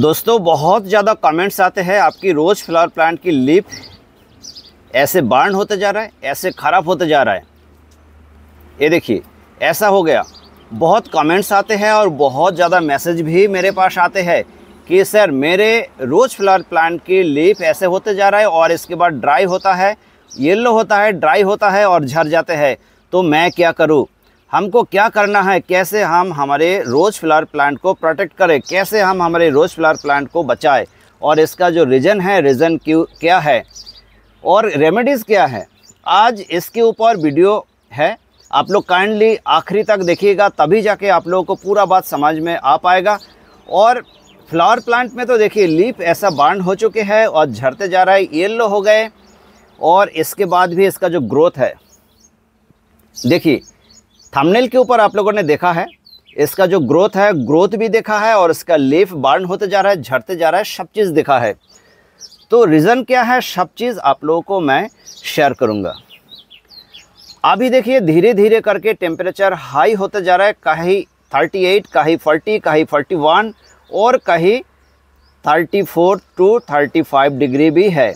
दोस्तों बहुत ज़्यादा कमेंट्स आते हैं आपकी रोज़ फ्लावर प्लांट की लीप ऐसे बर्न होते जा रहा है ऐसे ख़राब होते जा रहा है ये देखिए ऐसा हो गया बहुत कमेंट्स आते हैं और बहुत ज़्यादा मैसेज भी मेरे पास आते हैं कि सर मेरे रोज़ फ्लावर प्लांट की लीफ ऐसे होते जा रहा है और इसके बाद ड्राई होता है येल्लो होता है ड्राई होता है और झर जाते हैं तो मैं क्या करूँ हमको क्या करना है कैसे हम हमारे रोज़ फ्लावर प्लांट को प्रोटेक्ट करें कैसे हम हमारे रोज़ फ्लावर प्लांट को बचाएं और इसका जो रीज़न है रीज़न क्यों क्या है और रेमेडीज़ क्या है आज इसके ऊपर वीडियो है आप लोग काइंडली आखिरी तक देखिएगा तभी जाके आप लोगों को पूरा बात समझ में आ पाएगा और फ्लावर प्लांट में तो देखिए लीफ ऐसा बांड हो चुके हैं और झड़ते जा रहा है येल्लो हो गए और इसके बाद भी इसका जो ग्रोथ है देखिए थंबनेल के ऊपर आप लोगों ने देखा है इसका जो ग्रोथ है ग्रोथ भी देखा है और इसका लीफ बर्न होते जा रहा है झड़ते जा रहा है सब चीज़ देखा है तो रीज़न क्या है सब चीज़ आप लोगों को मैं शेयर करूँगा अभी देखिए धीरे धीरे करके टेम्परेचर हाई होते जा रहा है कहीं एट कहीं फोर्टी कहीं वन और कहीं thirty four to thirty five degree भी है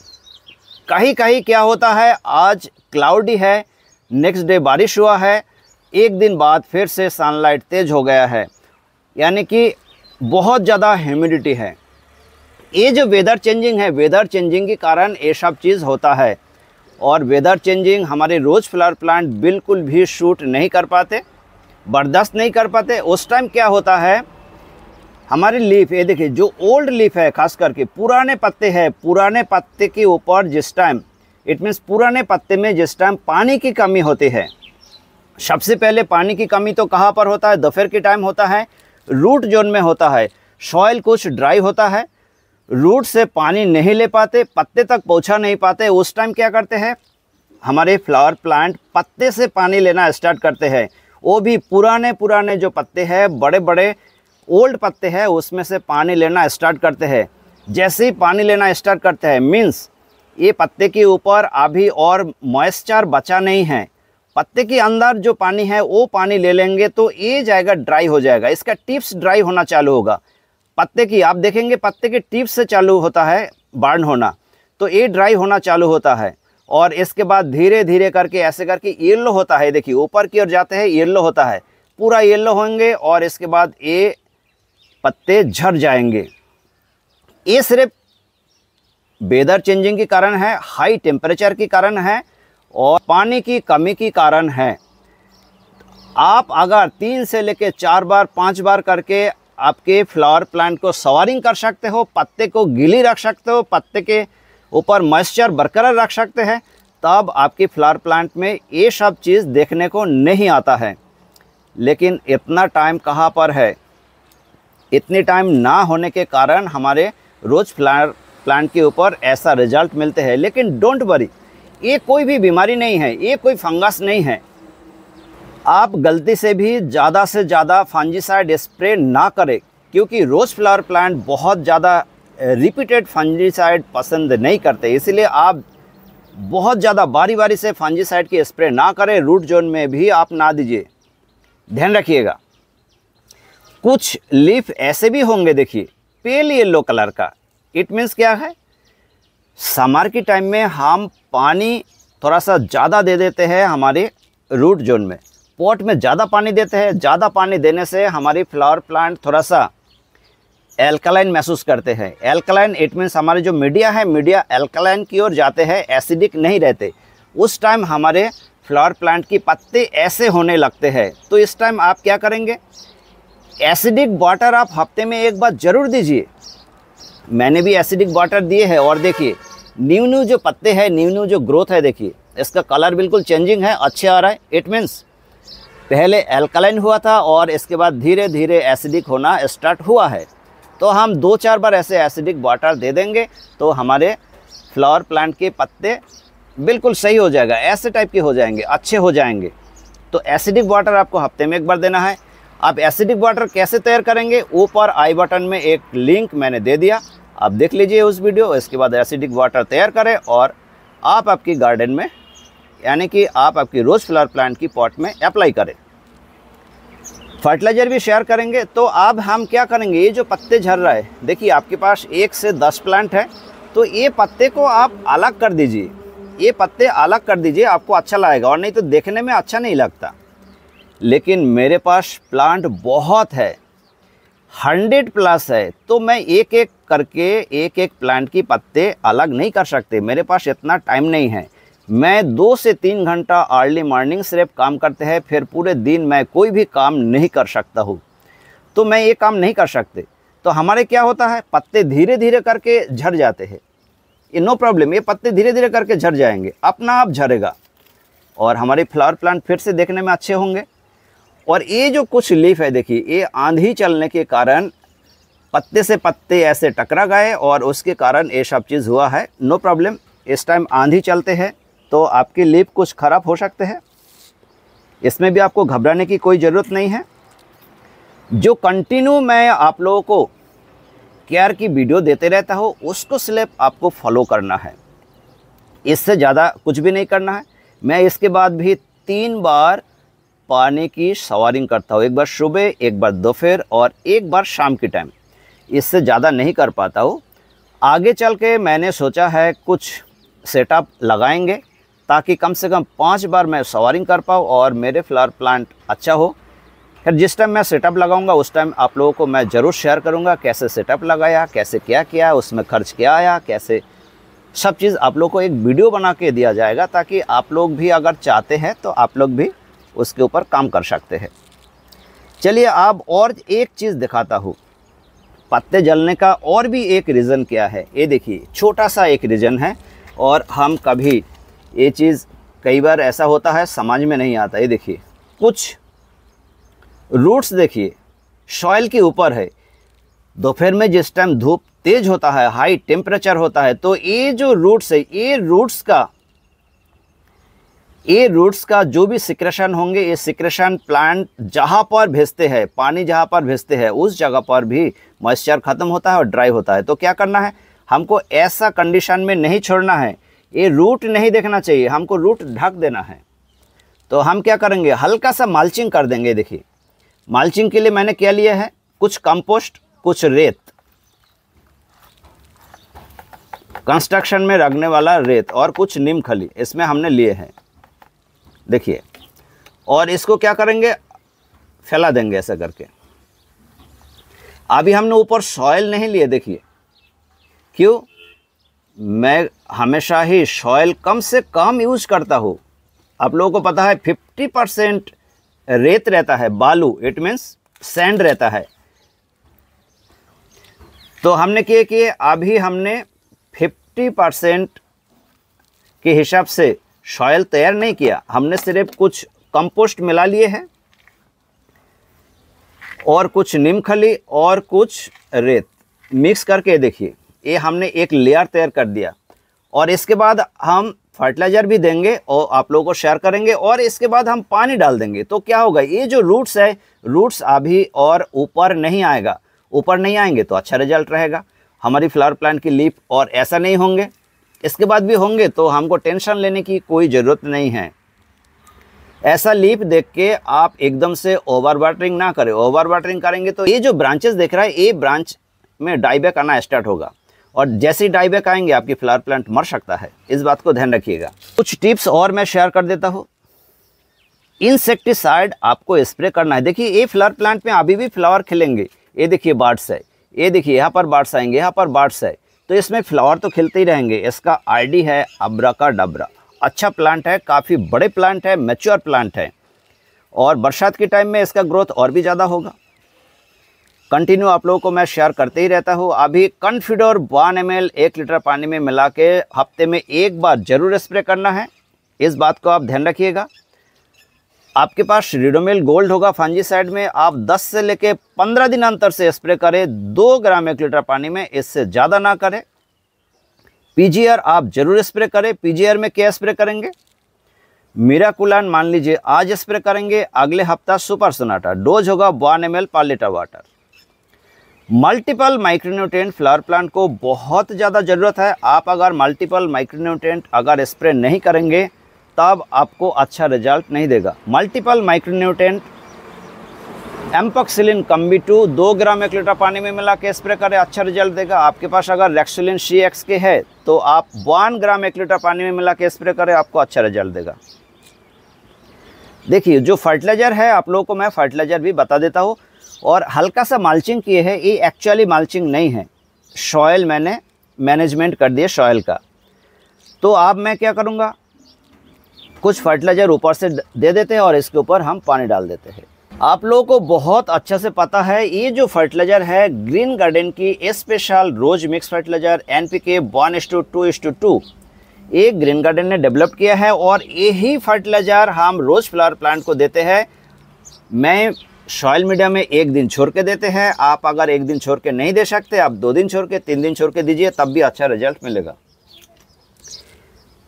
कहीं कहीं क्या होता है आज क्लाउडी है नेक्स्ट डे बारिश हुआ है एक दिन बाद फिर से सनलाइट तेज हो गया है यानी कि बहुत ज़्यादा ह्यूमिडिटी है ये जो वेदर चेंजिंग है वेदर चेंजिंग के कारण ये सब चीज़ होता है और वेदर चेंजिंग हमारे रोज़ फ्लावर प्लांट बिल्कुल भी शूट नहीं कर पाते बर्दाश्त नहीं कर पाते उस टाइम क्या होता है हमारे लीफ ये देखिए जो ओल्ड लीफ है खास करके पुराने पत्ते हैं पुराने पत्ते के ऊपर जिस टाइम इट मीन्स पुराने पत्ते में जिस टाइम पानी की कमी होती है सबसे पहले पानी की कमी तो कहाँ पर होता है दोपहर के टाइम होता है रूट जोन में होता है सॉयल कुछ ड्राई होता है रूट से पानी नहीं ले पाते पत्ते तक पहुँचा नहीं पाते उस टाइम क्या करते हैं हमारे फ्लावर प्लांट पत्ते से पानी लेना स्टार्ट करते हैं वो भी पुराने पुराने जो पत्ते हैं बड़े बड़े ओल्ड पत्ते हैं उसमें से पानी लेना स्टार्ट करते हैं जैसे ही पानी लेना स्टार्ट करते हैं मीन्स ये पत्ते के ऊपर अभी और मॉइस्चर बचा नहीं है पत्ते के अंदर जो पानी है वो पानी ले लेंगे तो ये जाएगा ड्राई हो जाएगा इसका टिप्स ड्राई होना चालू होगा पत्ते की आप देखेंगे पत्ते के टिप्स से चालू होता है बर्न होना तो ये ड्राई होना चालू होता है और इसके बाद धीरे धीरे करके ऐसे करके येल्लो होता है देखिए ऊपर की ओर जाते हैं येल्लो होता है पूरा येल्लो होंगे और इसके बाद ये पत्ते झड़ जाएंगे ये सिर्फ वेदर चेंजिंग के कारण है हाई टेम्परेचर के कारण है और पानी की कमी के कारण है आप अगर तीन से लेकर चार बार पांच बार करके आपके फ्लावर प्लांट को सवारिंग कर सकते हो पत्ते को गीली रख सकते हो पत्ते के ऊपर मॉइस्चर बरकरार रख सकते हैं तब आपकी फ्लावर प्लांट में ये सब चीज़ देखने को नहीं आता है लेकिन इतना टाइम कहाँ पर है इतनी टाइम ना होने के कारण हमारे रोज़ फ्लावर प्लांट के ऊपर ऐसा रिजल्ट मिलते हैं लेकिन डोंट वरी ये कोई भी बीमारी नहीं है ये कोई फंगस नहीं है आप गलती से भी ज़्यादा से ज़्यादा फंजीसाइड स्प्रे ना करें क्योंकि रोज़ फ्लावर प्लांट बहुत ज़्यादा रिपीटेड फंजीसाइड पसंद नहीं करते इसलिए आप बहुत ज़्यादा बारी बारी से फंजीसाइड की स्प्रे ना करें रूट जोन में भी आप ना दीजिए ध्यान रखिएगा कुछ लीफ ऐसे भी होंगे देखिए पेल येल्लो कलर का इट मीन्स क्या है समर के टाइम में हम पानी थोड़ा सा ज़्यादा दे देते हैं हमारे रूट जोन में पॉट में ज़्यादा पानी देते हैं ज़्यादा पानी देने से हमारी फ्लावर प्लांट थोड़ा सा एल्कलाइन महसूस करते हैं एल्कलाइन इट मीन्स हमारे जो मीडिया है मीडिया एल्कलाइन की ओर जाते हैं एसिडिक नहीं रहते उस टाइम हमारे फ्लावर प्लांट की पत्ते ऐसे होने लगते हैं तो इस टाइम आप क्या करेंगे एसिडिक वाटर आप हफ्ते में एक बार ज़रूर दीजिए मैंने भी एसिडिक वाटर दिए हैं और देखिए न्यू न्यू जो पत्ते हैं न्यू न्यू जो ग्रोथ है देखिए इसका कलर बिल्कुल चेंजिंग है अच्छे आ रहा है इट मीन्स पहले एल्कलाइन हुआ था और इसके बाद धीरे धीरे एसिडिक होना स्टार्ट हुआ है तो हम दो चार बार ऐसे एसिडिक वाटर दे देंगे तो हमारे फ्लावर प्लांट के पत्ते बिल्कुल सही हो जाएगा ऐसे टाइप के हो जाएंगे अच्छे हो जाएंगे तो एसिडिक वाटर आपको हफ्ते में एक बार देना है आप एसिडिक वाटर कैसे तैयार करेंगे ऊपर आई बटन में एक लिंक मैंने दे दिया आप देख लीजिए उस वीडियो इसके बाद एसिडिक वाटर तैयार करें और आप आपकी गार्डन में यानी कि आप आपकी रोज़ फ्लावर प्लांट की पॉट में अप्लाई करें फर्टिलाइजर भी शेयर करेंगे तो अब हम क्या करेंगे ये जो पत्ते झर रहा है देखिए आपके पास एक से दस प्लांट है तो ये पत्ते को आप अलग कर दीजिए ये पत्ते अलग कर दीजिए आपको अच्छा लगेगा और नहीं तो देखने में अच्छा नहीं लगता लेकिन मेरे पास प्लांट बहुत है हंड्रेड प्लस है तो मैं एक एक करके एक एक प्लांट की पत्ते अलग नहीं कर सकते मेरे पास इतना टाइम नहीं है मैं दो से तीन घंटा अर्ली मॉर्निंग सिर्फ काम करते हैं फिर पूरे दिन मैं कोई भी काम नहीं कर सकता हूँ तो मैं ये काम नहीं कर सकते तो हमारे क्या होता है पत्ते धीरे धीरे करके झड़ जाते हैं ये नो प्रॉब्लम ये पत्ते धीरे धीरे करके झड़ जाएंगे अपना आप झड़ेगा और हमारे फ्लावर प्लांट फिर से देखने में अच्छे होंगे और ये जो कुछ लीफ है देखिए ये आंधी चलने के कारण पत्ते से पत्ते ऐसे टकरा गए और उसके कारण ये सब चीज़ हुआ है नो प्रॉब्लम इस टाइम आंधी चलते हैं तो आपके लीफ कुछ ख़राब हो सकते हैं इसमें भी आपको घबराने की कोई ज़रूरत नहीं है जो कंटिन्यू मैं आप लोगों को केयर की वीडियो देते रहता हूँ उसको स्लेप आपको फॉलो करना है इससे ज़्यादा कुछ भी नहीं करना है मैं इसके बाद भी तीन बार पानी की सवारिंग करता हूँ एक बार सुबह एक बार दोपहर और एक बार शाम के टाइम इससे ज़्यादा नहीं कर पाता हूँ आगे चल के मैंने सोचा है कुछ सेटअप लगाएंगे ताकि कम से कम पाँच बार मैं सवारिंग कर पाऊँ और मेरे फ्लावर प्लांट अच्छा हो फिर जिस टाइम मैं सेटअप लगाऊंगा उस टाइम आप लोगों को मैं ज़रूर शेयर करूंगा कैसे सेटअप लगाया कैसे क्या किया उसमें खर्च क्या आया कैसे सब चीज़ आप लोगों को एक वीडियो बना के दिया जाएगा ताकि आप लोग भी अगर चाहते हैं तो आप लोग भी उसके ऊपर काम कर सकते हैं चलिए आप और एक चीज़ दिखाता हूँ पत्ते जलने का और भी एक रीज़न क्या है ये देखिए छोटा सा एक रीज़न है और हम कभी ये चीज़ कई बार ऐसा होता है समझ में नहीं आता ये देखिए कुछ रूट्स देखिए शॉयल के ऊपर है दोपहर में जिस टाइम धूप तेज होता है हाई टेम्परेचर होता है तो ये जो रूट्स है ये रूट्स का ये रूट्स का जो भी सिक्रेशन होंगे ये सिक्रेशन प्लांट जहाँ पर भेजते हैं पानी जहाँ पर भेजते हैं उस जगह पर भी मॉइस्चर ख़त्म होता है और ड्राई होता है तो क्या करना है हमको ऐसा कंडीशन में नहीं छोड़ना है ये रूट नहीं देखना चाहिए हमको रूट ढक देना है तो हम क्या करेंगे हल्का सा मालचिंग कर देंगे देखिए मालचिंग के लिए मैंने क्या लिया है कुछ कंपोस्ट कुछ रेत कंस्ट्रक्शन में रखने वाला रेत और कुछ नीम खली इसमें हमने लिए हैं देखिए और इसको क्या करेंगे फैला देंगे ऐसा करके अभी हमने ऊपर सॉयल नहीं लिए देखिए क्यों मैं हमेशा ही सॉयल कम से कम यूज करता हूँ आप लोगों को पता है 50 परसेंट रेत रहता है बालू इट मीन्स सैंड रहता है तो हमने किए कि अभी हमने 50 परसेंट के हिसाब से सॉयल तैयार नहीं किया हमने सिर्फ कुछ कंपोस्ट मिला लिए हैं और कुछ नीमखली और कुछ रेत मिक्स करके देखिए ये हमने एक लेयर तैयार कर दिया और इसके बाद हम फर्टिलाइज़र भी देंगे और आप लोगों को शेयर करेंगे और इसके बाद हम पानी डाल देंगे तो क्या होगा ये जो रूट्स है रूट्स अभी और ऊपर नहीं आएगा ऊपर नहीं आएंगे तो अच्छा रिजल्ट रहेगा हमारी फ्लावर प्लांट की लीप और ऐसा नहीं होंगे इसके बाद भी होंगे तो हमको टेंशन लेने की कोई ज़रूरत नहीं है ऐसा लीप देख के आप एकदम से ओवर वाटरिंग ना करें ओवर वाटरिंग करेंगे तो ये जो ब्रांचेस देख रहा है ये ब्रांच में डाईबैक आना स्टार्ट होगा और जैसे ही डाईबैक आएंगे आपकी फ्लावर प्लांट मर सकता है इस बात को ध्यान रखिएगा कुछ टिप्स और मैं शेयर कर देता हूँ इंसेक्टिसाइड आपको स्प्रे करना है देखिए ये फ्लावर प्लांट में अभी भी फ्लावर खिलेंगे ये देखिए बार्ड्स है ये देखिए यहाँ पर बार्ड्स आएंगे यहाँ पर बार्ड्स है तो इसमें फ्लावर तो खिलते ही रहेंगे इसका आईडी है अब्रा का डबरा अच्छा प्लांट है काफ़ी बड़े प्लांट है मेच्योर प्लांट है और बरसात के टाइम में इसका ग्रोथ और भी ज़्यादा होगा कंटिन्यू आप लोगों को मैं शेयर करते ही रहता हूँ अभी कन्फिडोर वन एम एल एक लीटर पानी में मिला के हफ्ते में एक बार ज़रूर स्प्रे करना है इस बात को आप ध्यान रखिएगा आपके पास रिडोमेल गोल्ड होगा साइड में आप 10 से लेके 15 दिन अंतर से स्प्रे करें दो ग्राम एक लीटर पानी में इससे ज़्यादा ना करें पीजीआर आप जरूर स्प्रे करें पीजीआर में क्या स्प्रे करेंगे मीराकुलान मान लीजिए आज स्प्रे करेंगे अगले हफ्ता सुपर सोनाटा डोज होगा one M per litre water multiple micronutrient flower plant को बहुत ज़्यादा ज़रूरत है आप अगर मल्टीपल माइक्रोन्यूट्रेंट अगर स्प्रे नहीं करेंगे तब आपको अच्छा रिजल्ट नहीं देगा मल्टीपल माइक्रोन्यूटेंट एम्पक्सिलिन कम्बी टू दो ग्राम एक लीटर पानी में मिला के स्प्रे करें अच्छा रिजल्ट देगा आपके पास अगर रेक्सुलिन सी एक्स के है तो आप वन ग्राम एक लीटर पानी में मिला के स्प्रे करें आपको अच्छा रिजल्ट देगा देखिए जो फर्टिलाइज़र है आप लोगों को मैं फर्टिलाइज़र भी बता देता हूँ और हल्का सा मालचिंग किए है ये एक्चुअली मालचिंग नहीं है सॉयल मैंने मैनेजमेंट कर दिया सॉयल का तो अब मैं क्या करूँगा कुछ फर्टिलाइज़र ऊपर से दे देते हैं और इसके ऊपर हम पानी डाल देते हैं आप लोगों को बहुत अच्छा से पता है ये जो फर्टिलाइज़र है ग्रीन गार्डन की special rose mix fertiliser N P K one S two two इस टू टू ये ग्रीन गार्डन ने डेवलप किया है और यही फर्टिलाइज़र हम रोज़ फ्लावर प्लांट को देते हैं मैं सॉयल मीडिया में एक दिन छोड़ के देते हैं आप अगर एक दिन छोड़ के नहीं दे सकते आप दो दिन छोड़ के तीन दिन छोड़ के दीजिए तब भी अच्छा रिजल्ट मिलेगा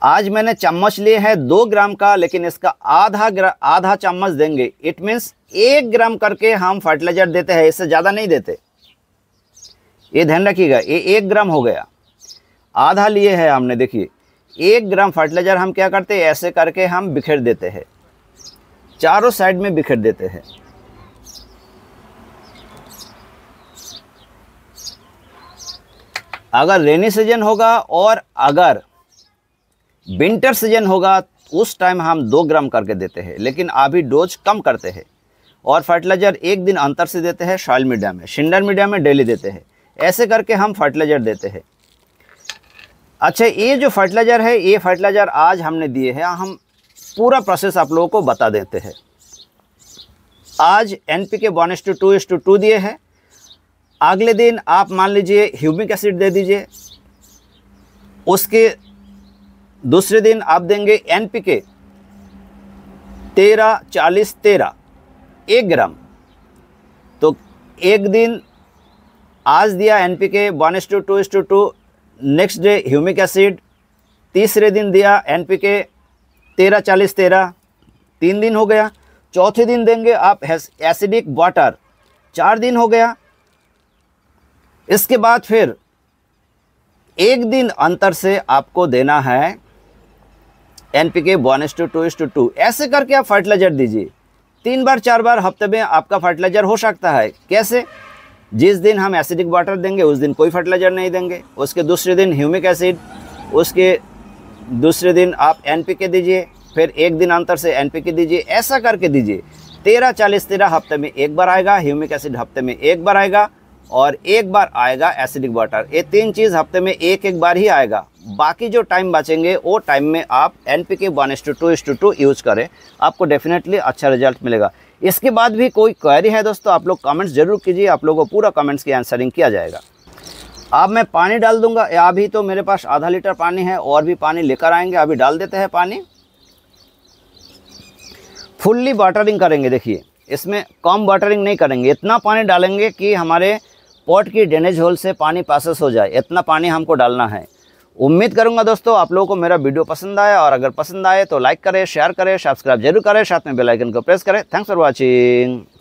आज मैंने चम्मच लिए हैं दो ग्राम का लेकिन इसका आधा आधा चम्मच देंगे इट मीन्स एक ग्राम करके हम फर्टिलाइजर देते हैं इससे ज़्यादा नहीं देते ये ध्यान रखिएगा ये एक ग्राम हो गया आधा लिए है हमने देखिए एक ग्राम फर्टिलाइज़र हम क्या करते हैं ऐसे करके हम बिखेर देते हैं चारों साइड में बिखेर देते हैं अगर रेनी सीजन होगा और अगर विंटर सीजन होगा उस टाइम हम दो ग्राम करके देते हैं लेकिन अभी डोज कम करते हैं और फर्टिलाइज़र एक दिन अंतर से देते हैं शॉयल मीडिया में शिंडर मीडिया में डेली देते हैं ऐसे करके हम फर्टिलाइज़र देते हैं अच्छा ये जो फर्टिलाइज़र है ये फर्टिलाइज़र आज हमने दिए हैं हम पूरा प्रोसेस आप लोगों को बता देते हैं आज N P K one S two two S two two दिए हैं अगले दिन आप मान लीजिए ह्यूमिक एसिड दे दीजिए उसके दूसरे दिन आप देंगे एन पी के तेरह चालीस तेरह एक ग्राम तो एक दिन आज दिया N P K one S two two S two two next day humic acid तीसरे दिन दिया एन पी के तेरह चालीस तेरह तीन दिन हो गया चौथे दिन देंगे आप एसिडिक वाटर चार दिन हो गया इसके बाद फिर एक दिन अंतर से आपको देना है N P K one S two two S two two ऐसे करके आप फर्टिलाइजर दीजिए तीन बार चार बार हफ्ते में आपका फर्टिलाइजर हो सकता है कैसे जिस दिन हम एसिडिक वाटर देंगे उस दिन कोई फर्टिलाइजर नहीं देंगे उसके दूसरे दिन ह्यूमिक एसिड उसके दूसरे दिन आप एन पी के दीजिए फिर एक दिन अंतर से एन पी के दीजिए ऐसा करके दीजिए तेरह चालीस तेरह हफ्ते में एक बार आएगा ह्यूमिक एसिड हफ्ते में एक बार आएगा और एक बार आएगा एसिडिक वाटर ये तीन चीज़ हफ्ते में एक एक बार ही आएगा बाकी जो टाइम बचेंगे वो टाइम में आप N P K one two two two two use करें आपको डेफिनेटली अच्छा रिजल्ट मिलेगा इसके बाद भी कोई क्वेरी है दोस्तों आप लोग कमेंट्स जरूर कीजिए आप लोगों को पूरा कमेंट्स की आंसरिंग किया जाएगा अब मैं पानी डाल दूंगा अभी तो मेरे पास आधा लीटर पानी है और भी पानी लेकर आएंगे अभी डाल देते हैं पानी फुल्ली वाटरिंग करेंगे देखिए इसमें कम वाटरिंग नहीं करेंगे इतना पानी डालेंगे कि हमारे पॉट की ड्रेनेज होल से पानी पासेस हो जाए इतना पानी हमको डालना है उम्मीद करूंगा दोस्तों आप लोगों को मेरा वीडियो पसंद आया और अगर पसंद आए तो लाइक करें शेयर करें सब्सक्राइब जरूर करें साथ में बेल आइकन को प्रेस करें थैंक्स फॉर वाचिंग